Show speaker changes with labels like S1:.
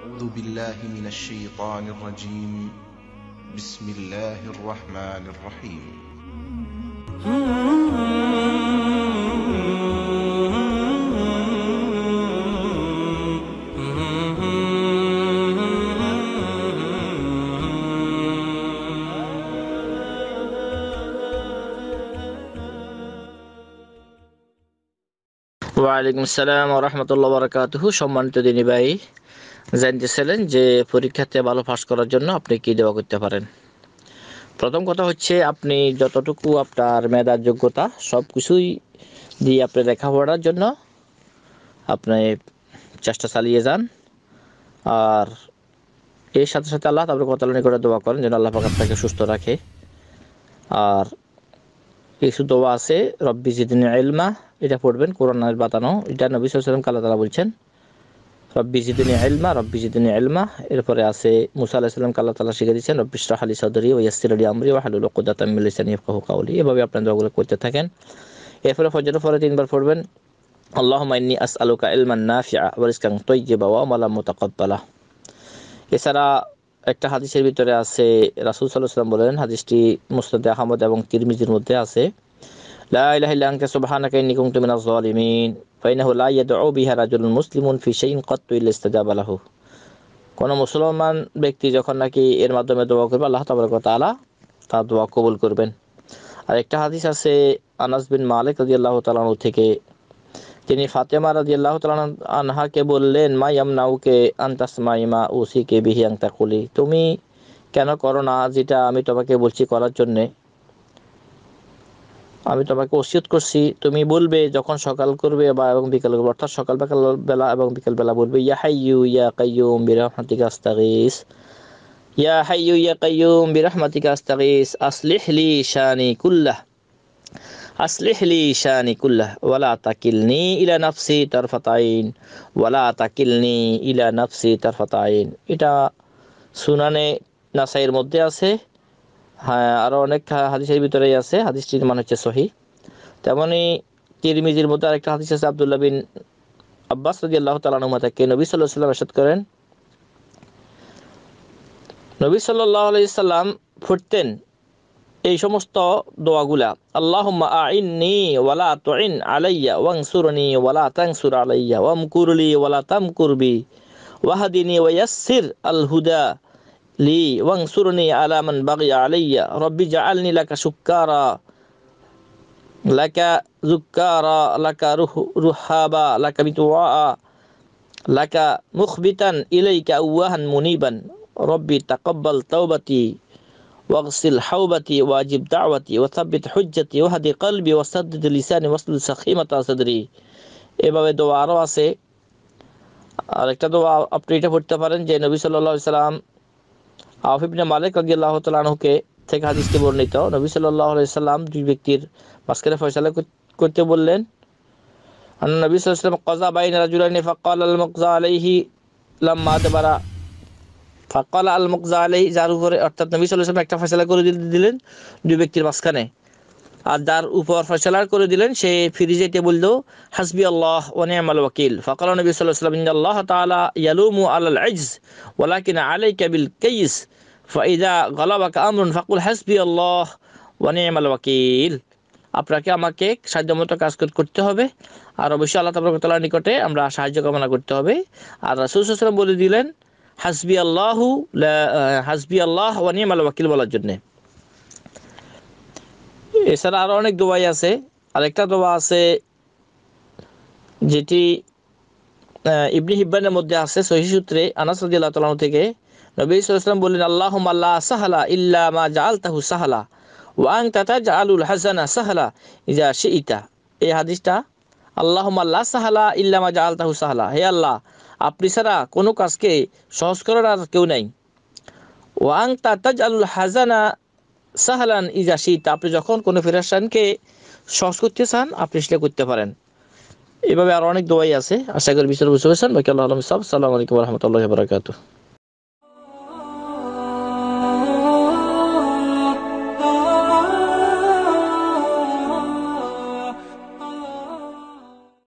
S1: أعوذ بالله من الشيطان الرجيم بسم الله الرحمن الرحيم وعليكم السلام ورحمة الله وبركاته شو مانتو ديني باي জানতেছিলেন যে পরীক্ষাতে ভালো পাশ করার জন্য আপনি কি দেওয়া করতে পারেন প্রথম কথা হচ্ছে আপনি যতটুকু আপনার মেধার যোগ্যতা সব কিছুই দিয়ে আপনি লেখাপড়ার জন্য আপনি চেষ্টা চালিয়ে যান আর এর সাথে সাথে আল্লাহ তারপরে কতালনি করে দোয়া করেন যেন আল্লাহ আপনাকে সুস্থ রাখে আর কিছু দোয়া আছে রব্বি জিদিন এলমা এটা পড়বেন কোরআনের বাতানো এটা নবী সাল্লাম কাল্লা তালা বলছেন রব্বি জিদুনি আলমা রব্বি জিদুনি আলমা এরপরে আছে মুসা আল্লাহ সাল্লামকে আল্লাহ তালা শিখে দিয়েছেন রব্বি শাহ আলী সদরি ও ইয়াসির আলী আমরি ও হালুল কুদাতামিলিসানি ফাহু কাউলি এভাবে আপনার ওগুলো করতে থাকেন এরপরে ফজর পরে তিনবার পড়বেন আল্লাহ মাইনি আস আলুকা ইলমান নাফিয়া আবার ইসকাং তৈজে বাবা মালা মোতাকব্বালা এছাড়া একটা হাদিসের ভিতরে আছে রাসুল সাল্লাহ সাল্লাম বলেন হাদিসটি মুস্তাদ আহমদ এবং তিরমিজির মধ্যে আছে لا إله إلا أنت سبحانك إني كنت من الظالمين فإنه لا يدعو بها رجل مسلم في شيء قط إلا استجاب له কোনো মুসলমান ব্যক্তি যখন নাকি এর মাধ্যমে দোয়া করবে আল্লাহ তাবারক তাআলা তার দোয়া কবুল করবেন আর একটা হাদিস আছে আনাস বিন মালিক রাদিয়াল্লাহু তাআলা থেকে তিনি ফাতেমা রাদিয়াল্লাহু তাআলা আনহাকে বললেন মা ইয়ামনাউকে আনতাসমাইমা উসিকে বিহি আনতাকুলি তুমি কেন করো না যেটা আমি তোমাকে বলছি করার জন্যে আমি তোমাকে ওসিয়ত করছি তুমি বলবে যখন সকাল করবে বা এবং বিকাল করবে অর্থাৎ সকাল বিকাল বেলা এবং বিকাল বেলা বলবে ইয়া হাইয়ু ইয়া কাইয়ুম বিরহমাতিকা আস্তাগিস ইয়া হাইয়ু ইয়া কাইয়ুম বিরহমাতিকা আস্তাগিস আসলিহলি শানি কুল্লাহ আসলিহলি শানি কুল্লাহ ওয়ালা তাকিলনি ইলা নাফসি তারফাতাইন ওয়ালা তাকিলনি ইলা নাফসি তারফাতাইন এটা সুনানে নাসাইয়ের মধ্যে আছে হ্যাঁ আরো অনেক হাদিসের ভিতরেই আছে হাদিসটির মানে হচ্ছে সহি তেমনই তিরমিজির মধ্যে আরেকটা হাদিস আছে আবদুল্লাহ বিন আব্বাস রদি আল্লাহ তালা থেকে নবী সাল্লাহ সাল্লাম এসাদ করেন নবী সাল্লাহ সাল্লাম ফুটতেন এই সমস্ত দোয়াগুলা আল্লাহুম্মা আইননি ওয়ালা তুইন আলাইয়া সুরনি ওয়ালা সুর আলাইয়া কুরলি ওয়ালা তামকুরবি ওয়াহাদিনি ওয়াইয়াসসির আল হুদা লি ওয়াংসুরনি আলা মান বাগিয়া আলাইয়া রব্বি জাআলনি লাকা শুক্কারা লাকা যুক্কারা লাকা রুহ রুহাবা লাকা বিতুআ লাকা মুখবিতান ইলাইকা ওয়াহান মুনিবান রব্বি তাকাব্বাল তাওবাতি واغسل حوبتي واجب دعوتي وثبت حجتي وهدي قلبي وسدد لساني واسلل سخيمة صدري এভাবে দোয়া আরও আছে আর একটা দোয়া আপনি এটা পড়তে পারেন যে নবী সাল্লাহ সাল্লাম আফিবনে মালিক রাজি আল্লাহ তালাহকে থেকে হাদিসটি বর্ণিত নবী সাল্লাহ সাল্লাম দুই ব্যক্তির মাঝখানে ফয়সালা করতে বললেন أن النبي صلى الله عليه وسلم قضى بين رجلين فقال المقضى عليه لما دبر আলাই যার উপরে অর্থাৎ নবী সাল্লাল্লাহু একটা ফয়সালা করে দিলেন দুই ব্যক্তির মাঝখানে আর যার উপর ফসলার করে দিলেন সে ফিরে যেতে বলল হাসবি আল্লাহ ওনিয়ামাল ওয়াকিল ফকাল নবী সাল্লাহ সাল্লাম আল্লাহ তালা ইয়ালুমু আল আইজ কিনা আলাই কাবিল কেইস ফাইদা গলাবাক আমরুন ফাকুল হাসবি আল্লাহ ওয়ানিয়ামাল ওকিল আপনাকে আমাকে মতো কাজ করতে হবে আর অবশ্যই আল্লাহ তাবরকতালার নিকটে আমরা সাহায্য কামনা করতে হবে আর রাসুল বলে দিলেন হাসবি আল্লাহু হাসবি আল্লাহ ওয়ানিয়ামাল ওয়াকিল বলার জন্যে এছাড়া আরো অনেক দোয়াই আছে আরেকটা দোয়া আছে যেটি ইবনি হিব্বানের মধ্যে আছে সহি সূত্রে আনাস রাদিয়াল্লাহু থেকে নবী সাল্লাল্লাহু বলেন আল্লাহ সাহালা ইল্লা মা তাহু সাহালা তাতা জা আলুল হাসানা সাহালা ইজা ইতা এই হাদিসটা আল্লাহ আল্লাহ সাহালা ইল্লা মা তাহু সাহালা হে আল্লাহ আপনি ছাড়া কোনো কাজকে সহজ করার আর কেউ নাই তাতা জা আলুল হাজানা সাহালান শীত আপনি যখন কোনো ফেরাসানকে সহজ করতে চান আপনি সেটা করতে পারেন এভাবে আরো অনেক দোয়াই আছে আশা করি বিচার বুঝতে পারছেন বাকি আল্লাহ আলম সাহ আলাইকুম রহমতুল্লাহ বারকাতু